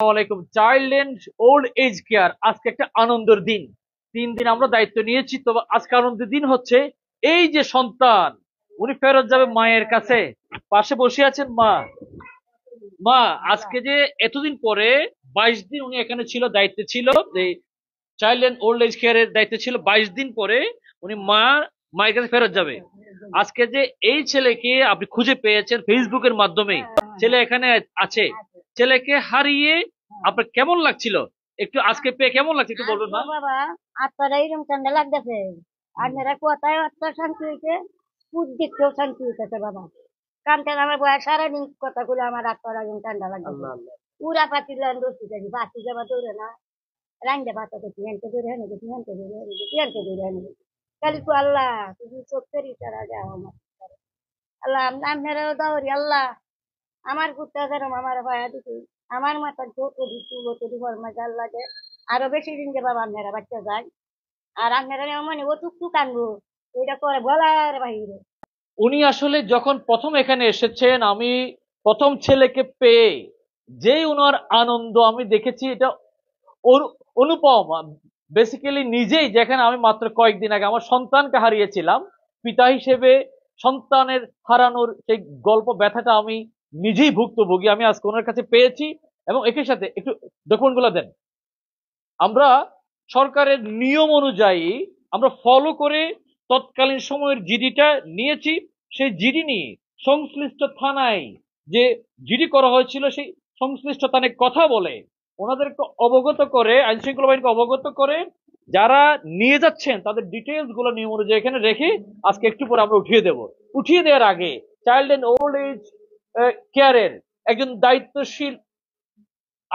আসসালামাইকুম child and old age care আজকে একটা আনন্দের দিন তিন দিন আমরা দায়িত্ব নিয়েছি তবে আজকে আনন্দের দিন হচ্ছে এই যে সন্তান উনি ফেরত যাবে মায়ের কাছে পাশে বসে আছেন মা মা আজকে যে এতদিন পরে বাইশ দিন উনি এখানে ছিল দায়িত্বে ছিল চাইল্ড এন্ড ওল্ড এজ কেয়ারের দায়িত্বে ছিল বাইশ দিন পরে উনি মা মায়ের কাছে ফেরত যাবে আজকে যে এই ছেলেকে আপনি খুঁজে পেয়েছেন ফেসবুকের মাধ্যমে ছেলে এখানে আছে ছেলেকে হারিয়ে আপনার কেমন লাগছিল একটু আজকে পেয়ে কেমন লাগছে একটু বলবেন বাবা ঠান্ডা লাগতেছে আপনারা কোথায় আত্মা শান্তি হইছে শান্তি হইতেছে বাবা কানতে আমার বয়স সারাদিন কথাগুলো আমার আত্মারা এরকম ঠান্ডা লাগতেছে উড়া পাতি লাইন বসতে বাতি যাবা দৌড়ে না রাঙে পাতা করছি হ্যান্তে দৌড়ে হ্যাঁ গেছি হ্যান্তে দৌড়ে হ্যাঁ গেছি হ্যান্তে দৌড়ে হ্যাঁ কালি তো আল্লাহ তুমি চোখের যাও আমার আল্লাহ আপনারাও দাওরি আল্লাহ আমার ঘুরতে ধরম আমার ভাইয়া দিতে আমার মাথার যত দিচ্ছি তো দিবর মজাল লাগে আরো বেশি দিন যে বাবা আপনারা বাচ্চা যায় আর আপনারা মানে ও অটুকটু কানবো এটা করে বলার বাহিরে উনি আসলে যখন প্রথম এখানে এসেছেন আমি প্রথম ছেলেকে পেয়ে যে উনার আনন্দ আমি দেখেছি এটা অনুপম বেসিক্যালি নিজেই যেখানে আমি মাত্র কয়েকদিন আগে আমার সন্তানকে হারিয়েছিলাম পিতা হিসেবে সন্তানের হারানোর সেই গল্প ব্যথাটা আমি নিজেই ভুক্তভোগী আমি আজকে ওনার কাছে পেয়েছি এবং একই সাথে একটু ডকুমেন্টগুলো দেন আমরা সরকারের নিয়ম অনুযায়ী আমরা ফলো করে তৎকালীন সময়ের জিডিটা নিয়েছি সেই জিডি নিয়ে সংশ্লিষ্ট থানায় যে জিডি করা হয়েছিল সেই সংশ্লিষ্ট থানায় কথা বলে ওনাদেরকে অবগত করে আইন শৃঙ্খলা বাহিনীকে অবগত করে যারা নিয়ে যাচ্ছেন তাদের ডিটেলস গুলো নিয়ম অনুযায়ী এখানে রেখে আজকে একটু পরে আমরা উঠিয়ে দেব উঠিয়ে দেওয়ার আগে চাইল্ড এন্ড ওল্ড এজ কেয়ারের একজন দায়িত্বশীল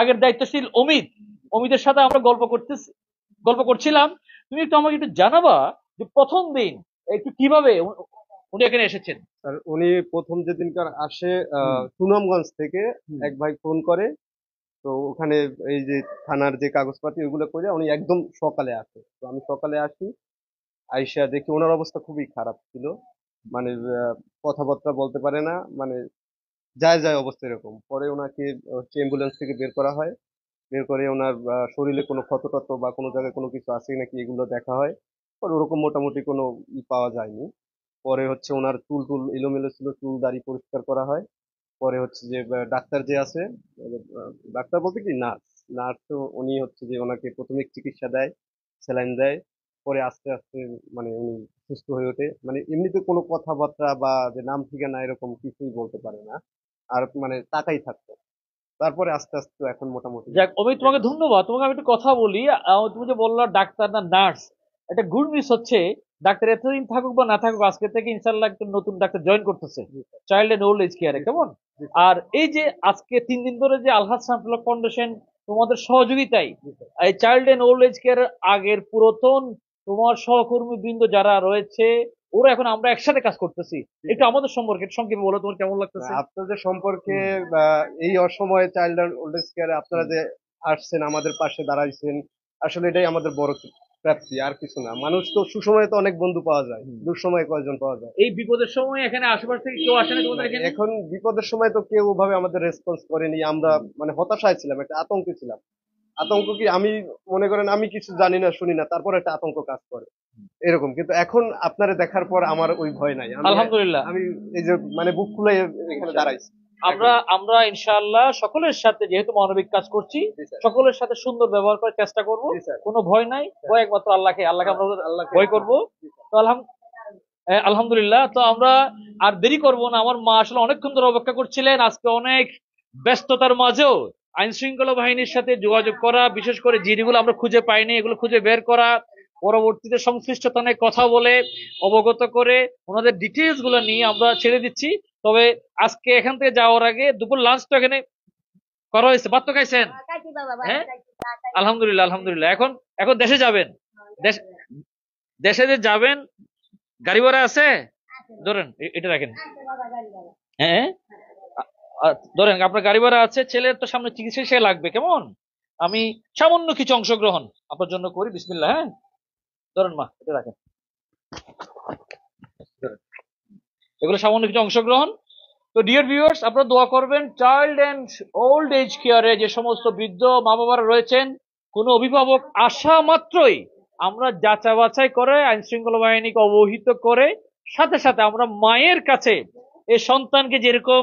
আগের দায়িত্বশীল অমিত অমিতের সাথে আমরা গল্প করতেছি গল্প করছিলাম তুমি একটু আমাকে একটু জানাবা যে প্রথম দিন একটু কিভাবে উনি এখানে এসেছেন স্যার উনি প্রথম যেদিনকার আসে সুনামগঞ্জ থেকে এক ভাই ফোন করে তো ওখানে এই যে থানার যে কাগজপাতি ওইগুলো করে উনি একদম সকালে আসে তো আমি সকালে আসি আইসা দেখি ওনার অবস্থা খুবই খারাপ ছিল মানে কথাবার্তা বলতে পারে না মানে যায় যায় অবস্থা এরকম পরে ওনাকে হচ্ছে অ্যাম্বুলেন্স থেকে বের করা হয় বের করে ওনার শরীরে কোনো ক্ষতটত বা কোনো জায়গায় কোনো কিছু আছে নাকি এগুলো দেখা হয় পরে ওরকম মোটামুটি কোনো ই পাওয়া যায়নি পরে হচ্ছে ওনার চুল টুল এলোমেলো ছিল চুল দাড়ি পরিষ্কার করা হয় পরে হচ্ছে যে ডাক্তার যে আছে ডাক্তার বলতে কি নার্স নার্স তো উনি হচ্ছে যে ওনাকে প্রাথমিক চিকিৎসা দেয় স্যালাইন দেয় পরে আস্তে আস্তে মানে উনি সুস্থ হয়ে ওঠে মানে এমনিতে কোনো কথাবার্তা বা যে নাম ঠিকানা এরকম কিছুই বলতে পারে না আর মানে তাকাই থাকতো তারপরে আস্তে আস্তে এখন মোটামুটি যাক অমিত তোমাকে ধন্যবাদ তোমাকে আমি একটু কথা বলি তুমি যে বললো ডাক্তার না নার্স একটা গুড নিউজ হচ্ছে ডাক্তার এতদিন থাকুক বা না থাকুক আজকে থেকে ইনশাল্লাহ একটা নতুন ডাক্তার জয়েন করতেছে চাইল্ড এন্ড ওল্ড এজ কেয়ারে কেমন আর এই যে আজকে তিন দিন ধরে যে আলহাজ সামফুল্লাহ ফাউন্ডেশন তোমাদের সহযোগিতাই এই চাইল্ড এন্ড ওল্ড এজ কেয়ারের আগের পুরাতন তোমার সহকর্মী বৃন্দ যারা রয়েছে ওরা এখন আমরা একসাথে কাজ করতেছি একটু আমাদের সম্পর্কে সংক্ষেপে বলো তোমার কেমন লাগতেছে আপনাদের সম্পর্কে এই অসময়ে চাইল্ড ওল্ড এজ কেয়ারে আপনারা যে আসছেন আমাদের পাশে দাঁড়াইছেন আসলে এটাই আমাদের বড় প্রাপ্তি আর কিছু না মানুষ তো সুসময়ে তো অনেক বন্ধু পাওয়া যায় দুঃসময়ে কয়েকজন পাওয়া যায় এই বিপদের সময় এখানে আশেপাশ থেকে কেউ আসে না তোমাদের এখানে এখন বিপদের সময় তো কেউ ভাবে আমাদের রেসপন্স করেনি আমরা মানে হতাশায় ছিলাম একটা আতঙ্কে ছিলাম আতঙ্ক কি আমি মনে করেন আমি কিছু জানি না শুনি না তারপর একটা আতঙ্ক কাজ করে এরকম কিন্তু এখন আপনার দেখার পর আমার ওই ভয় নাই আলহামদুলিল্লাহ আমি এই যে মানে বুক খুলে এখানে আচ্ছা। দাঁড়াইছি আমরা আমরা ইনশাআল্লাহ সকলের সাথে যেহেতু মানবিক কাজ করছি সকলের সাথে সুন্দর ব্যবহার করার চেষ্টা করব কোনো ভয় নাই ভয় একমাত্র আল্লাহকে আল্লাহকে আমরা ভয় করব তো আলহামদুলিল্লাহ তো আমরা আর দেরি করব না আমার মা আসলে অনেকক্ষণ ধরে অপেক্ষা করছিলেন আজকে অনেক ব্যস্ততার মাঝেও আইন শৃঙ্খলা বাহিনীর সাথে যোগাযোগ করা বিশেষ করে জিনিসগুলো আমরা খুঁজে পাইনি এগুলো খুঁজে বের করা পরবর্তীতে সংশ্লিষ্ট থানায় কথা বলে অবগত করে ওনাদের ডিটেলস গুলো নিয়ে আমরা ছেড়ে দিচ্ছি তবে আজকে এখান থেকে যাওয়ার আগে দুপুর লাঞ্চটা এখানে করা হয়েছে ভাত তো খাইছেন হ্যাঁ আলহামদুলিল্লাহ আলহামদুলিল্লাহ এখন এখন দেশে যাবেন হ্যাঁ, দেশে যে যাবেন গাড়ি ভাড়া আছে ধরেন এটা রাখেন হ্যাঁ ধরেন আপনার গাড়ি ভাড়া আছে ছেলের তো সামনে চিকিৎসা সে লাগবে কেমন আমি সামান্য কিছু অংশগ্রহণ আপনার জন্য করি বিসমিল্লা হ্যাঁ ধরেন মা এটা রাখেন এগুলো সামান্য কিছু অংশগ্রহণ তো ডিয়ার ভিউয়ার্স আপনারা দোয়া করবেন চাইল্ড অ্যান্ড ওল্ড এজ কেয়ারে যে সমস্ত বৃদ্ধ মা বাবারা রয়েছেন কোনো অভিভাবক আসা মাত্রই আমরা যাচা বাছাই করে আইন শৃঙ্খলা বাহিনীকে অবহিত করে সাথে সাথে আমরা মায়ের কাছে এই সন্তানকে যেরকম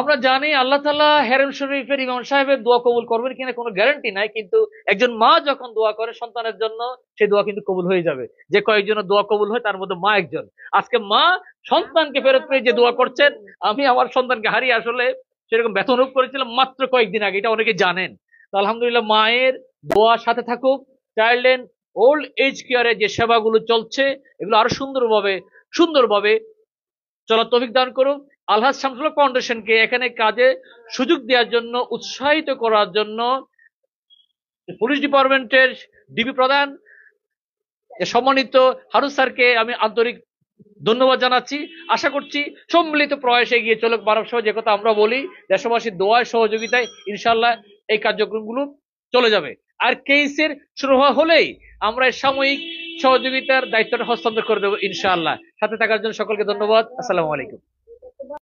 আমরা জানি আল্লাহ তালা হেরম শরীফের ইমাম সাহেবের দোয়া কবুল করবেন কিনা কোনো গ্যারান্টি নাই কিন্তু একজন মা যখন দোয়া করে সন্তানের জন্য সেই দোয়া কিন্তু কবুল হয়ে যাবে যে কয়েকজনের দোয়া কবুল হয় তার মধ্যে মা একজন আজকে মা সন্তানকে ফেরত পেয়ে যে দোয়া করছেন আমি আমার সন্তানকে হারিয়ে আসলে সেরকম বেতন অনুভব করেছিলাম মাত্র কয়েকদিন আগে এটা অনেকে জানেন তো আলহামদুলিল্লাহ মায়ের দোয়া সাথে থাকুক চাইল্ড এন্ড ওল্ড এজ কেয়ারের যে সেবাগুলো চলছে এগুলো আরো সুন্দরভাবে সুন্দরভাবে চলো তফিক দান করুন আলহাজ শামসুল্লাহ ফাউন্ডেশনকে এখানে কাজে সুযোগ দেওয়ার জন্য উৎসাহিত করার জন্য পুলিশ ডিপার্টমেন্টের ডিবি প্রধান সম্মানিত হারুদ স্যারকে আমি আন্তরিক ধন্যবাদ জানাচ্ছি আশা করছি সম্মিলিত প্রয়াসে এগিয়ে চলুক মানব সহ যে কথা আমরা বলি দেশবাসীর দোয়ায় সহযোগিতায় ইনশাল্লাহ এই কার্যক্রমগুলো চলে যাবে আর কেসের শুরু হওয়া হলেই আমরা সাময়িক সহযোগিতার দায়িত্বটা হস্তান্তর করে দেবো ইনশাআল্লাহ সাথে থাকার জন্য সকলকে ধন্যবাদ আসসালামু আলাইকুম